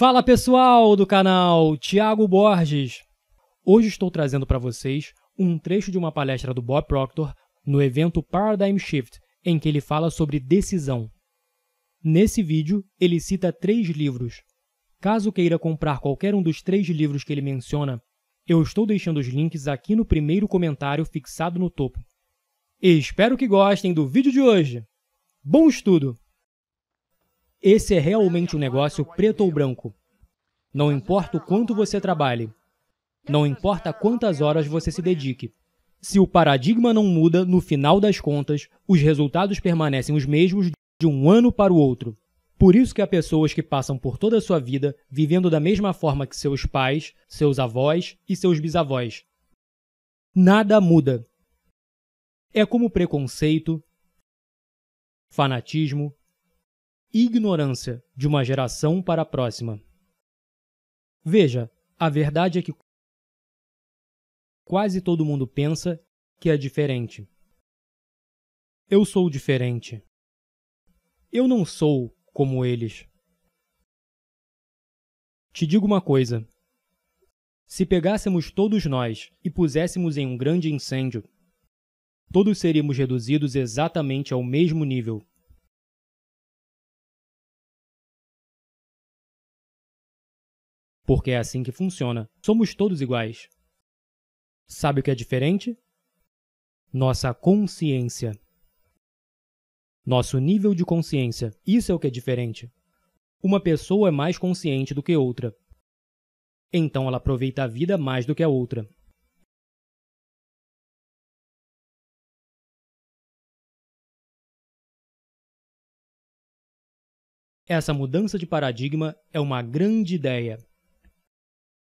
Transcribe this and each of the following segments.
Fala pessoal do canal Tiago Borges. Hoje estou trazendo para vocês um trecho de uma palestra do Bob Proctor no evento Paradigm Shift, em que ele fala sobre decisão. Nesse vídeo, ele cita três livros. Caso queira comprar qualquer um dos três livros que ele menciona, eu estou deixando os links aqui no primeiro comentário fixado no topo. Espero que gostem do vídeo de hoje. Bom estudo! Esse é realmente um negócio preto ou branco. Não importa o quanto você trabalhe, não importa quantas horas você se dedique. Se o paradigma não muda, no final das contas, os resultados permanecem os mesmos de um ano para o outro. Por isso que há pessoas que passam por toda a sua vida vivendo da mesma forma que seus pais, seus avós e seus bisavós. Nada muda. É como preconceito, fanatismo, ignorância de uma geração para a próxima. Veja, a verdade é que quase todo mundo pensa que é diferente. Eu sou diferente. Eu não sou como eles. Te digo uma coisa. Se pegássemos todos nós e puséssemos em um grande incêndio, todos seríamos reduzidos exatamente ao mesmo nível porque é assim que funciona. Somos todos iguais. Sabe o que é diferente? Nossa consciência. Nosso nível de consciência. Isso é o que é diferente. Uma pessoa é mais consciente do que outra. Então ela aproveita a vida mais do que a outra. Essa mudança de paradigma é uma grande ideia.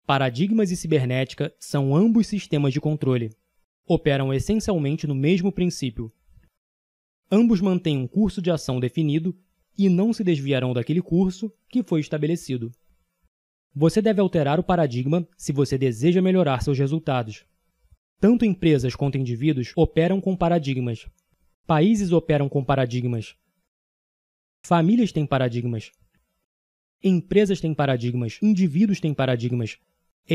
Paradigmas e cibernética são ambos sistemas de controle. Operam essencialmente no mesmo princípio. Ambos mantêm um curso de ação definido e não se desviarão daquele curso que foi estabelecido. Você deve alterar o paradigma se você deseja melhorar seus resultados. Tanto empresas quanto indivíduos operam com paradigmas. Países operam com paradigmas. Famílias têm paradigmas. Empresas têm paradigmas. Indivíduos têm paradigmas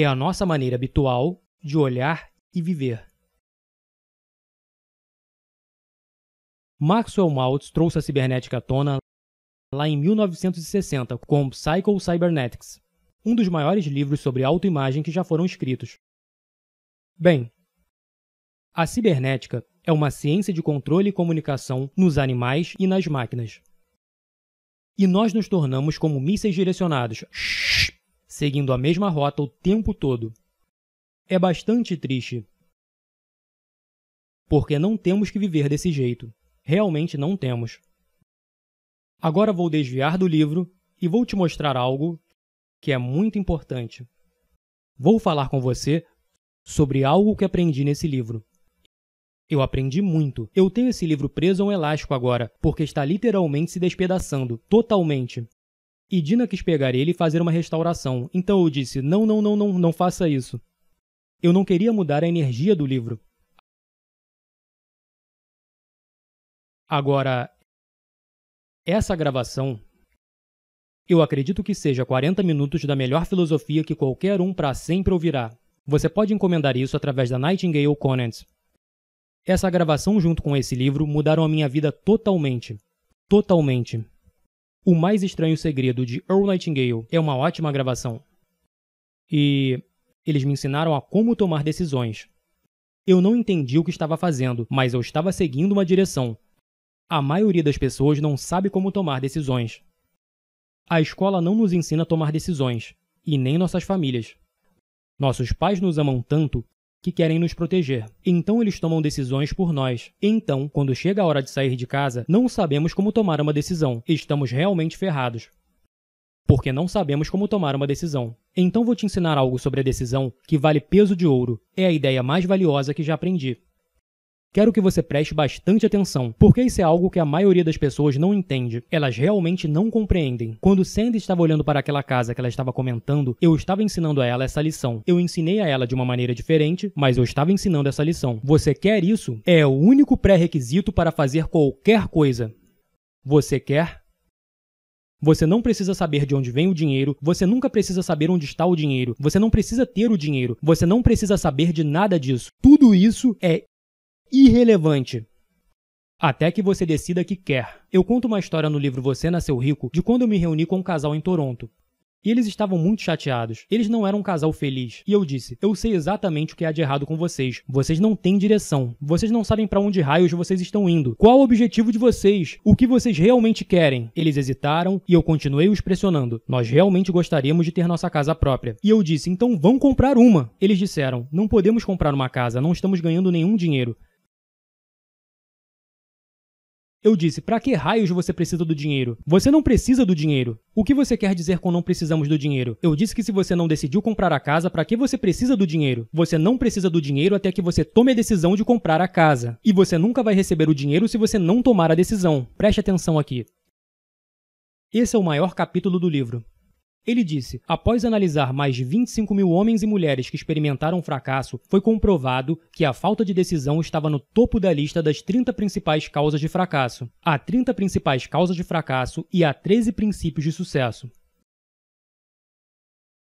é a nossa maneira habitual de olhar e viver. Maxwell Maltz trouxe a cibernética à tona lá em 1960 com Psycho Cybernetics, um dos maiores livros sobre autoimagem que já foram escritos. Bem, a cibernética é uma ciência de controle e comunicação nos animais e nas máquinas. E nós nos tornamos como mísseis direcionados. Shhh! seguindo a mesma rota o tempo todo. É bastante triste. Porque não temos que viver desse jeito. Realmente não temos. Agora vou desviar do livro e vou te mostrar algo que é muito importante. Vou falar com você sobre algo que aprendi nesse livro. Eu aprendi muito. Eu tenho esse livro preso a um elástico agora, porque está literalmente se despedaçando, totalmente. E Dina quis pegar ele e fazer uma restauração, então eu disse: não, não, não, não, não faça isso. Eu não queria mudar a energia do livro. Agora, essa gravação, eu acredito que seja 40 minutos da melhor filosofia que qualquer um para sempre ouvirá. Você pode encomendar isso através da Nightingale Conants. Essa gravação junto com esse livro mudaram a minha vida totalmente. Totalmente. O Mais Estranho Segredo de Earl Nightingale é uma ótima gravação. E eles me ensinaram a como tomar decisões. Eu não entendi o que estava fazendo, mas eu estava seguindo uma direção. A maioria das pessoas não sabe como tomar decisões. A escola não nos ensina a tomar decisões, e nem nossas famílias. Nossos pais nos amam tanto que querem nos proteger. Então eles tomam decisões por nós. Então, quando chega a hora de sair de casa, não sabemos como tomar uma decisão. Estamos realmente ferrados. Porque não sabemos como tomar uma decisão. Então vou te ensinar algo sobre a decisão que vale peso de ouro. É a ideia mais valiosa que já aprendi. Quero que você preste bastante atenção, porque isso é algo que a maioria das pessoas não entende. Elas realmente não compreendem. Quando Sandy estava olhando para aquela casa que ela estava comentando, eu estava ensinando a ela essa lição. Eu ensinei a ela de uma maneira diferente, mas eu estava ensinando essa lição. Você quer isso? É o único pré-requisito para fazer qualquer coisa. Você quer? Você não precisa saber de onde vem o dinheiro, você nunca precisa saber onde está o dinheiro, você não precisa ter o dinheiro, você não precisa saber de nada disso. Tudo isso é irrelevante. Até que você decida que quer. Eu conto uma história no livro Você Nasceu Rico de quando eu me reuni com um casal em Toronto. E eles estavam muito chateados. Eles não eram um casal feliz. E eu disse: Eu sei exatamente o que há de errado com vocês. Vocês não têm direção. Vocês não sabem para onde raios vocês estão indo. Qual o objetivo de vocês? O que vocês realmente querem? Eles hesitaram e eu continuei os pressionando. Nós realmente gostaríamos de ter nossa casa própria. E eu disse: Então vão comprar uma. Eles disseram: Não podemos comprar uma casa, não estamos ganhando nenhum dinheiro. Eu disse, para que raios você precisa do dinheiro? Você não precisa do dinheiro. O que você quer dizer com não precisamos do dinheiro? Eu disse que se você não decidiu comprar a casa, para que você precisa do dinheiro? Você não precisa do dinheiro até que você tome a decisão de comprar a casa. E você nunca vai receber o dinheiro se você não tomar a decisão. Preste atenção aqui. Esse é o maior capítulo do livro. Ele disse: após analisar mais de 25 mil homens e mulheres que experimentaram fracasso, foi comprovado que a falta de decisão estava no topo da lista das 30 principais causas de fracasso. Há 30 principais causas de fracasso e há 13 princípios de sucesso.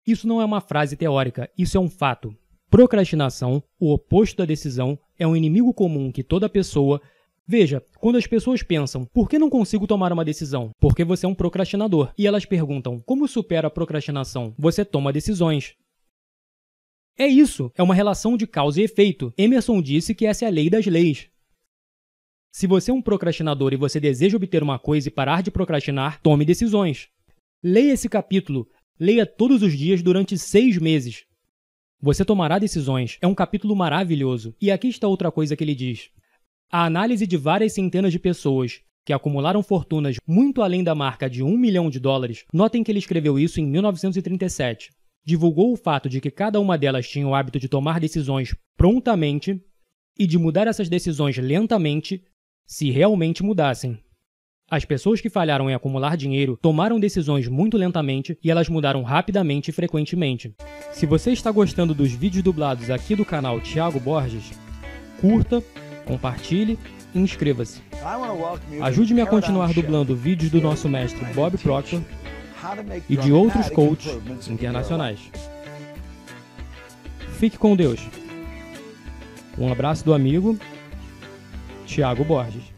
Isso não é uma frase teórica, isso é um fato. Procrastinação, o oposto da decisão, é um inimigo comum que toda pessoa Veja, quando as pessoas pensam, por que não consigo tomar uma decisão? Porque você é um procrastinador. E elas perguntam, como supera a procrastinação? Você toma decisões. É isso, é uma relação de causa e efeito. Emerson disse que essa é a lei das leis. Se você é um procrastinador e você deseja obter uma coisa e parar de procrastinar, tome decisões. Leia esse capítulo. Leia todos os dias durante seis meses. Você tomará decisões. É um capítulo maravilhoso. E aqui está outra coisa que ele diz. A análise de várias centenas de pessoas que acumularam fortunas muito além da marca de um milhão de dólares, notem que ele escreveu isso em 1937. Divulgou o fato de que cada uma delas tinha o hábito de tomar decisões prontamente e de mudar essas decisões lentamente se realmente mudassem. As pessoas que falharam em acumular dinheiro tomaram decisões muito lentamente e elas mudaram rapidamente e frequentemente. Se você está gostando dos vídeos dublados aqui do canal Thiago Borges, curta, compartilhe e inscreva-se. Ajude-me a continuar dublando vídeos do nosso mestre Bob Proctor e de outros coaches internacionais. Fique com Deus. Um abraço do amigo Tiago Borges.